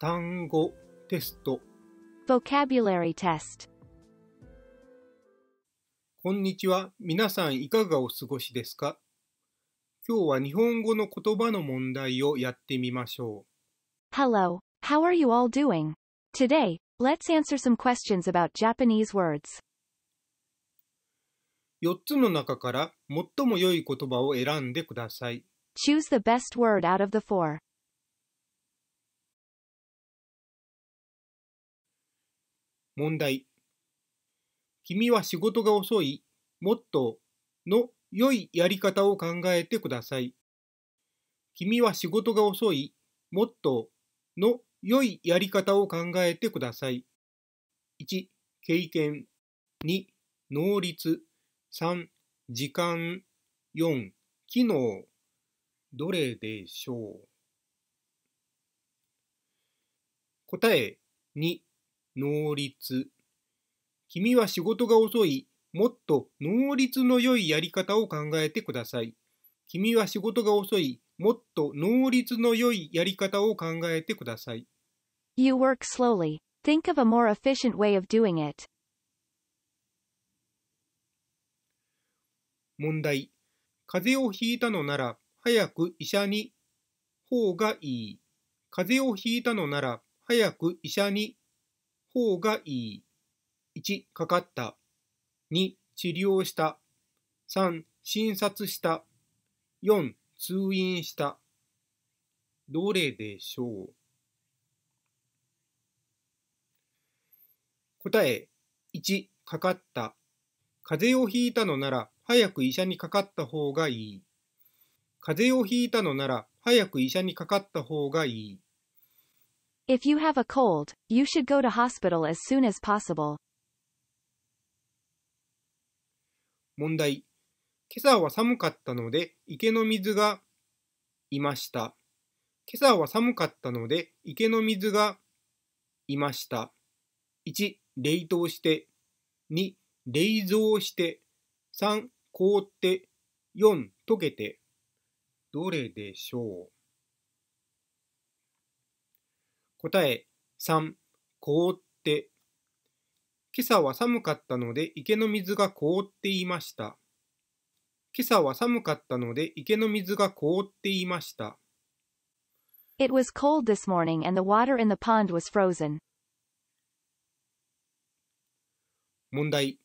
単語テスト Vocabulary Test こんにちは。皆さんいかがお過ごしですか今日は日本語の言葉の問題をやってみましょう。Hello, how are you all doing? Today, let's answer some questions about Japanese words. 4つの中から最も良い言葉を選んでください。Choose the best word out of the four. 問題。君は仕事が遅い、もっとの良いやり方を考えてください。君は仕事が遅い、もっとの良いやり方を考えてください。1、経験。2、能率。3、時間。4、機能。どれでしょう答え2能率。君は仕事が遅い。もっと能率の良いやり方を考えてください。君は仕事が遅い。もっと能率の良いやり方を考えてください。You work slowly. Think of a more efficient way of doing it. 問題。風邪をひいたのなら、早く医者に方がいい。風邪をひいたのなら、早く医者に方がいい。1、かかった。2、治療した。3、診察した。4、通院した。どれでしょう答え、1、かかった。風邪をひいたのなら早く医者にかかった方がいい。風邪をひいたのなら早く医者にかかった方がいい。If you have a cold, you should go to hospital as soon as possible. 問題。今朝は寒かったので池の水がいました。今朝は寒かったので池の水がいました。1、冷凍して。2、冷蔵して。3、凍って。4、溶けて。どれでしょう答え3、凍って。今朝は寒かったので池の水が凍っていました。今朝は寒かったので池の水が凍っていました。It was cold this morning and the water in the pond was frozen. 問題。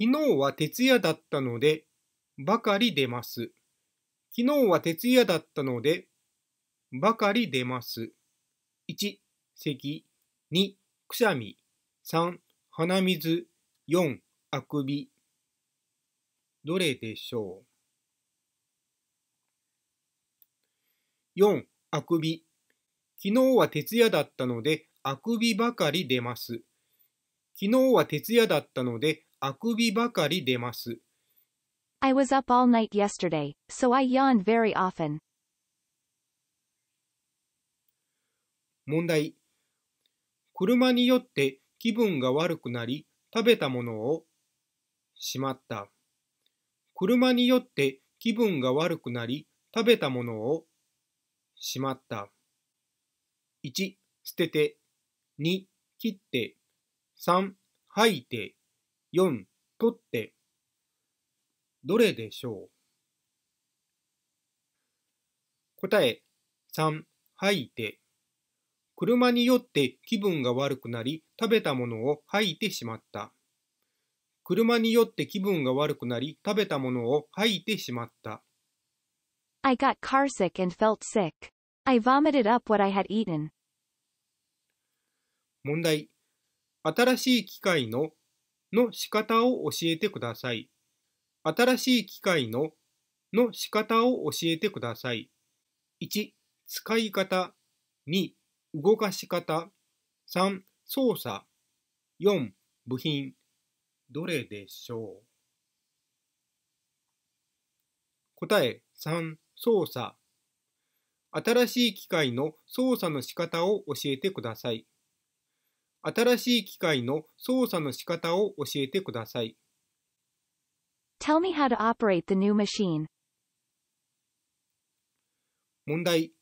昨日は徹夜だったので、ばかり出ます。昨日は徹夜だったので、ばかり出ます。1、咳。2、くしゃみ。3、鼻水。4、あくび。どれでしょう ?4、あくび。昨日は徹夜だったので、あくびばかり出ます。昨日は徹夜だったので、あくびばかり出ます。I was up all night yesterday, so I yawned very often. 問題。車によって気分が悪くなり、食べたものをしまった。車によって気分が悪くなり、食べたものをしまった。1、捨てて。2、切って。3、吐いて。4、取って。どれでしょう答え3、吐いて。車に酔って気分が悪くなり、食べたものを吐いてしまった。車に酔って気分が悪くなり、食べたものを吐いてしまった。I got carsick and felt sick. I vomited up what I had eaten. 問題。新しい機械のの仕方を教えてください。新しい機械のの仕方を教えてください。1、使い方。2、動かし方、3、操作、4、部品、どれでしょう答え3、操作。新しい機械の操作の仕方を教えてください。新しい機械の操作の仕方を教えてください。Tell me how to operate the new machine. 問題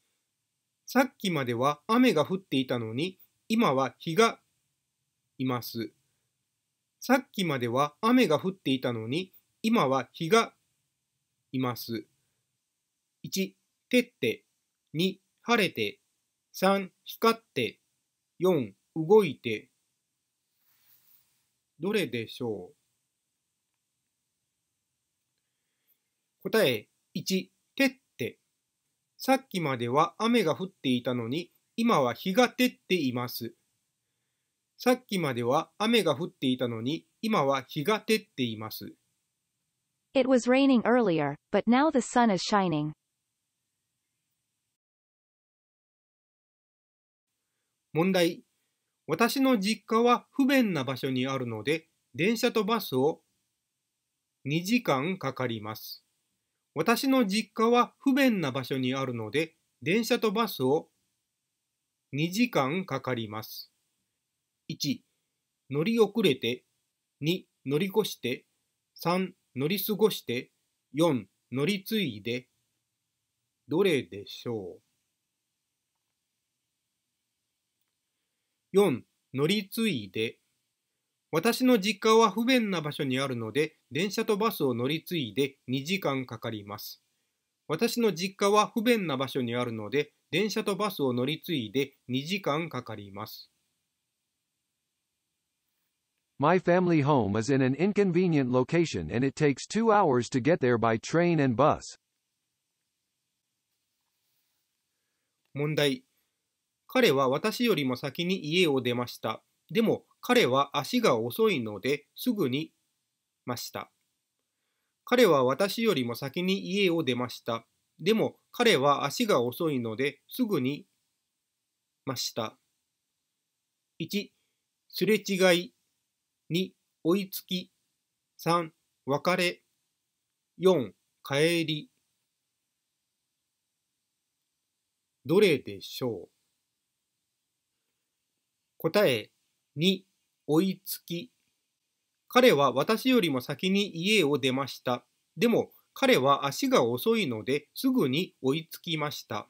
さっきまでは雨が降っていたのに、今は日がいます。さっきまでは雨が降っていたのに、今は日がいます。1、照って、2、晴れて、3、光って、4、動いて。どれでしょう答え1、さっきまでは雨が降っていたのに、今は日が照っています。さっきまでは雨が降っていたのに、今は日が照っています。It was raining earlier, but now the sun is shining. 問題。私の実家は不便な場所にあるので、電車とバスを2時間かかります。私の実家は不便な場所にあるので、電車とバスを2時間かかります。1、乗り遅れて、2、乗り越して、3、乗り過ごして、4、乗り継いで、どれでしょう ?4、乗り継いで、私の実家は不便な場所にあるので、電車とバスを乗り継いで2時間かかります。私の実家は不便な場所にあるので、電車とバスを乗り継いで2時間かかります。My family home is in an inconvenient location and it takes two hours to get there by train and bus. 問題。彼は私よりも先に家を出ました。でも、彼は足が遅いのですぐにました。彼は私よりも先に家を出ました。でも彼は足が遅いのですぐにました。1、すれ違い。2、追いつき。3、別れ。4、帰り。どれでしょう答え2追いつき。彼は私よりも先に家を出ました。でも彼は足が遅いのですぐに追いつきました。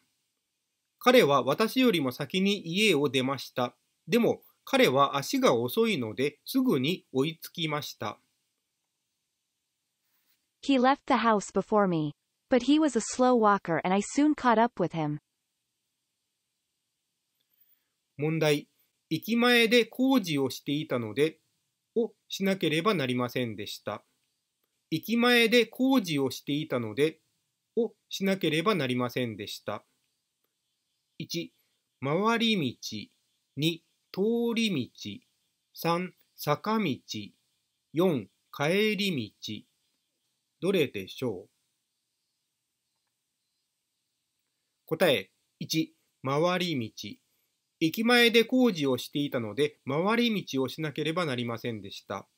彼は私よりも先に家を出ました。でも彼は足が遅いのですぐに追いつきました。He left the house before me, but he was a slow walker and I soon caught up with him. 問題駅前で工事をしていたので、をしなければなりませんでした。駅前で工事をしていたので、をしなければなりませんでした。1、回り道。2、通り道。3、坂道。4、帰り道。どれでしょう答え1、回り道。駅前で工事をしていたので回り道をしなければなりませんでした。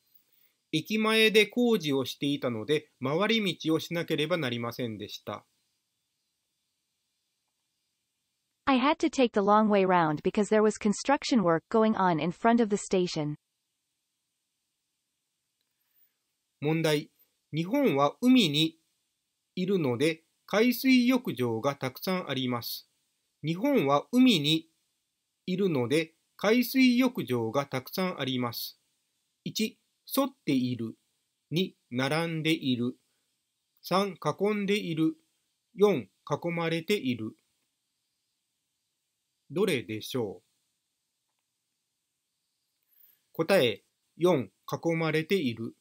駅前で工事をしていたので回り道をしなければなりませんでした。I had to take the long way round because there was construction work going on in front of the station. 問題。日本は海にいるので海水浴場がたくさんあります。日本は海にいるので、海水浴場がたくさんあります。1、沿っている。2、並んでいる。3、囲んでいる。4、囲まれている。どれでしょう答え4、囲まれている。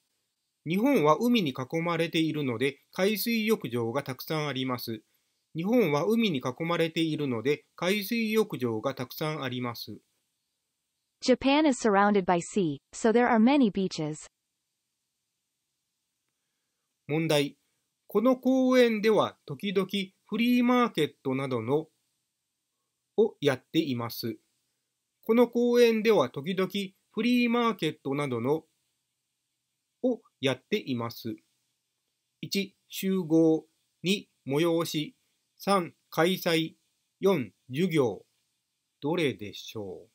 日本は海に囲まれているので、海水浴場がたくさんあります。日本は海に囲まれているので海水浴場がたくさんあります。Japan is surrounded by sea, so there are many beaches. 問題。この公園では時々フリーマーケットなどのをやっています。この公園では時々フリーマーケットなどのをやっています。1、集合。2、催し。3、開催。4、授業。どれでしょう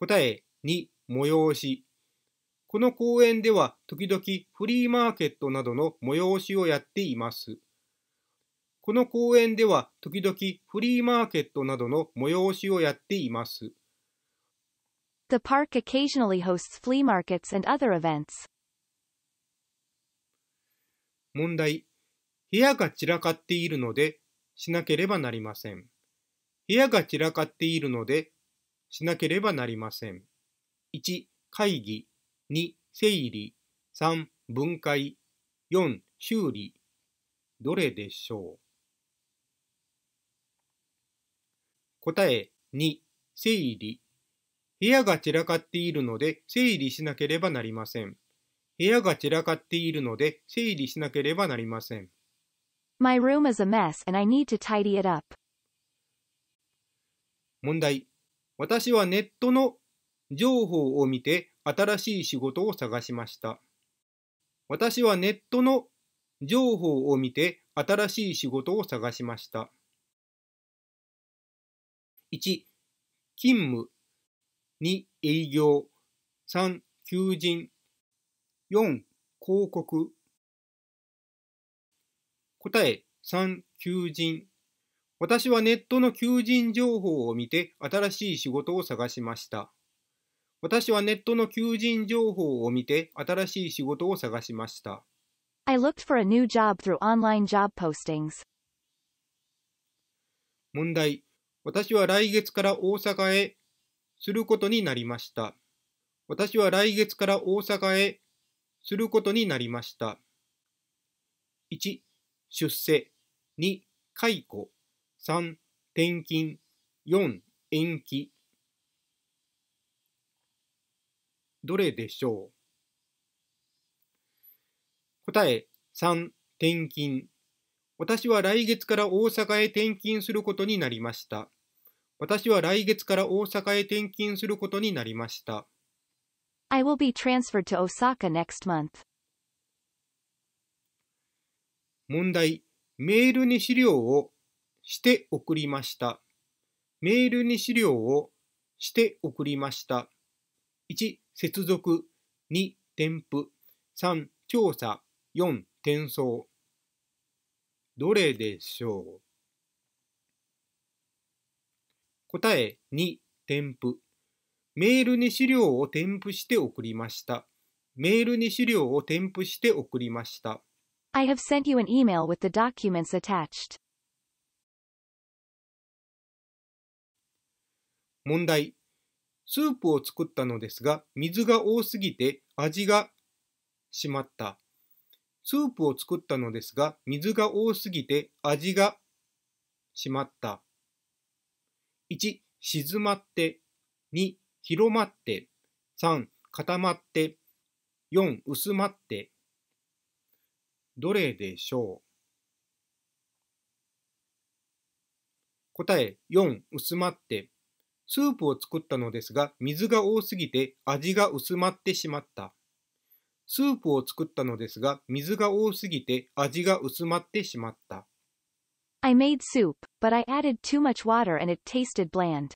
答え2、催し。この公園では時々フリーマーケットなどの催しをやっています。この公園では時々フリーマーケットなどの催しをやっています。The park occasionally hosts flea markets and other events. 問題、部屋が散らかっているので、しなければなりません。部屋が散らかっているので、しなければなりません。1、会議。2、整理。3、分解。4、修理。どれでしょう答え2、整理。部屋が散らかっているので整理しなければなりません。部屋が散らかっているので整理しなければなりません。My room is a mess and I need to tidy it up. 問題。私はネットの情報を見て新しい仕事を探しました。私はネットの情報を見て新しい仕事を探しました。1、勤務。2、営業。3、求人。4広告答え3求人私はネットの求人情報を見て新しい仕事を探しました私はネットの求人情報を見て新しい仕事を探しました I looked for a new job through online job postings 問題私は来月から大阪へすることになりました。私は来月から大阪へすることになりました。1、出世。2、解雇。3、転勤。4、延期。どれでしょう答え3、転勤。私は来月から大阪へ転勤することになりました。私は来月から大阪へ転勤することになりました。I will be transferred to Osaka next month. 問題。メールに資料をして送りました。メールに資料をして送りました。1、接続。2、添付。3、調査。4、転送。どれでしょう答え2、添付。メールに資料を添付して送りました。メールに資料を添付して送りました。I have sent you an email with the documents attached. 問題。スープを作ったのですが、水が多すぎて味がしまった。スープを作ったのですが、水が多すぎて味がしまった。1、静まって。2、広まって、3、固まって、4、薄まって、どれでしょう答え4、薄まって。スープを作ったのですが、水が多すぎて味が薄まってしまった。スープを作ったのですが、水が多すぎて味が薄まってしまった。I made soup, but I added too much water and it tasted bland.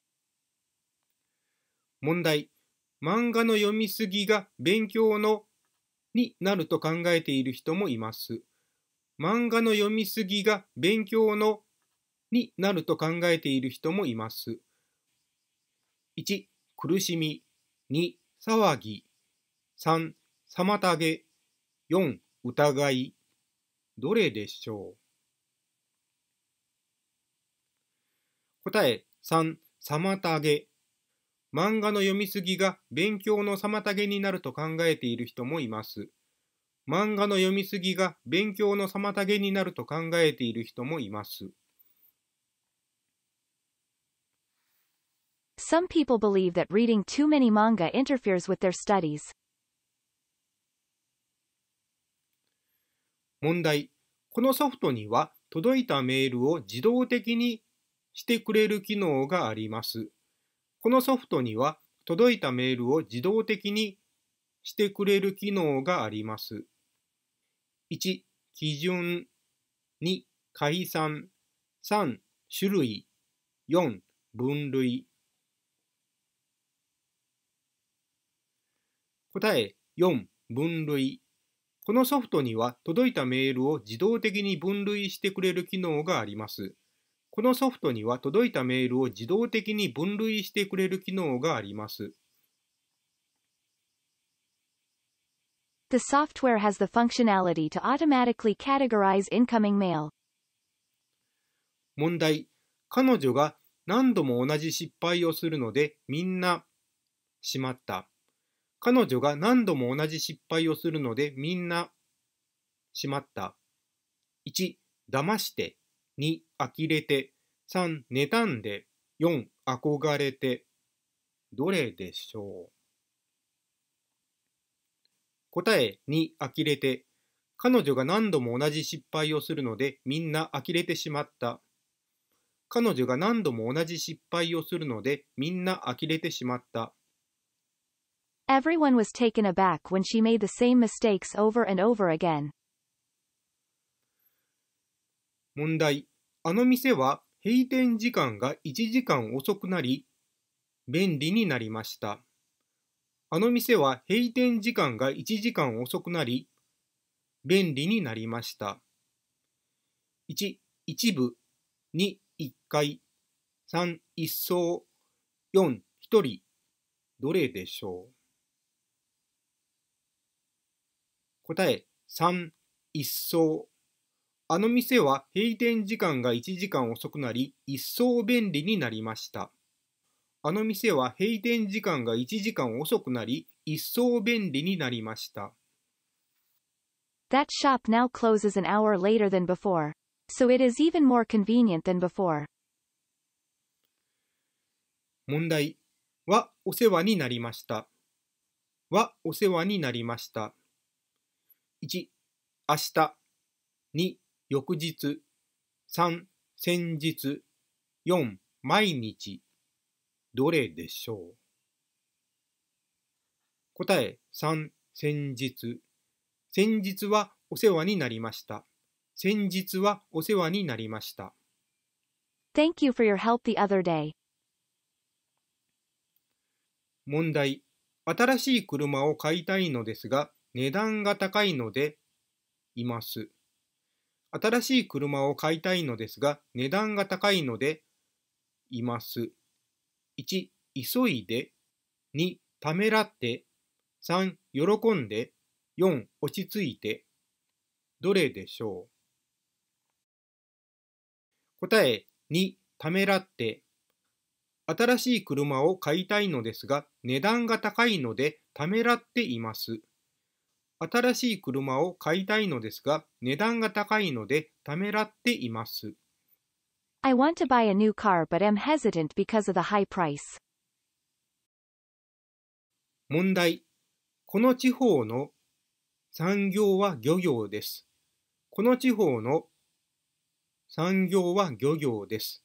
問題。漫画の読みすぎが勉強のになると考えている人もいます。漫画の読みすぎが勉強のになると考えている人もいます。1、苦しみ。2、騒ぎ。3、妨げ。4、疑い。どれでしょう答え3、妨げ。漫画の読みすぎが勉強の妨げになると考えている人もいます。漫画の読みすぎが勉強の妨げになると考えている人もいます。Some people believe that reading too many manga interferes with their studies. 問題。このソフトには届いたメールを自動的にしてくれる機能があります。このソフトには届いたメールを自動的にしてくれる機能があります。1、基準。2、解散。3、種類。4、分類。答え4、分類。このソフトには届いたメールを自動的に分類してくれる機能があります。このソフトには届いたメールを自動的に分類してくれる機能があります。The software has the functionality to automatically categorize incoming mail. 問題。彼女が何度も同じ失敗をするのでみんなしまった。彼女が何度も同じ失敗をするのでみんなしまった。1、騙して。2、呆れて、3、妬んで、4、憧れて、どれでしょう答え2、呆れて、彼女が何度も同じ失敗をするのでみんな呆れてしまった。彼女が何度も同じ失敗をするのでみんな呆れてしまった。Everyone was taken aback when she made the same mistakes over and over again. 問題。あの店は閉店時間が1時間遅くなり、便利になりました。あの店は閉店時間が1時間遅くなり、便利になりました。1、一部、2、1階、3、一層、4、一人、どれでしょう答え、3、一層。あの店は閉店時間が1時間遅くなり、一層便利になりました。あの店は閉店時間が1時間遅くなり、一層便利になりました。That shop now closes an hour later than before, so it is even more convenient than before. 問題はお世話になりました。はお世話になりました。1、明日。2、翌日、3、先日、4、毎日、どれでしょう答え3、先日。先日はお世話になりました。先日はお世話になりました。Thank you for your help the other day. 問題。新しい車を買いたいのですが、値段が高いので、います。新しい車を買いたいのですが、値段が高いので、います。1、急いで。2、ためらって。3、喜んで。4、落ち着いて。どれでしょう答え2、ためらって。新しい車を買いたいのですが、値段が高いのでためらっています。新しい車を買いたいのですが、値段が高いのでためらっています。I want to buy a new car but am hesitant because of the high price. 問題。この地方の産業は漁業です。この地方の産業は漁業です。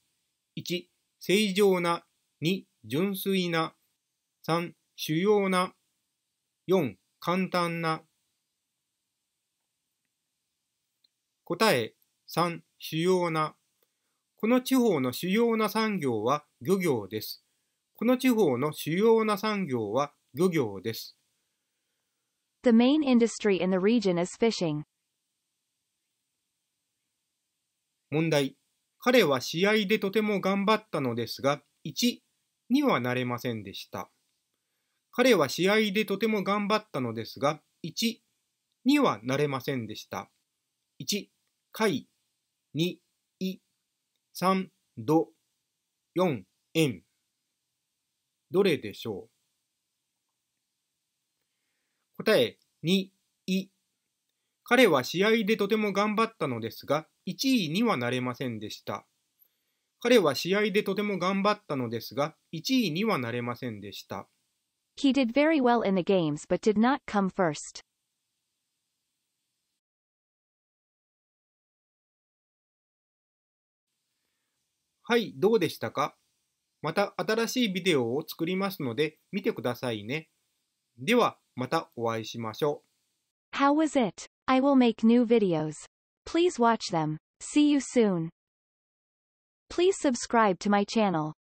1、正常な。2、純粋な。3、主要な。4、簡単な。答え3、主要な。この地方の主要な産業は漁業です。この地方の主要な産業は漁業です。The main industry in the region is fishing. 問題。彼は試合でとても頑張ったのですが、1にはなれませんでした。彼は試合でとても頑張ったのですが、1にはなれませんでした。1いに、い、んど、えんどれでしょう答え、に、い。彼は試合でとても頑張ったのですが、1位にはなれませんでした。彼は試合でとても頑張ったのですが、1位にはなれませんでした。He did very well in the games but did not come first. はい、どうでしたかまた新しいビデオを作りますので見てくださいね。では、またお会いしましょう。How was it? I will make new videos. Please watch them. See you soon. Please subscribe to my channel.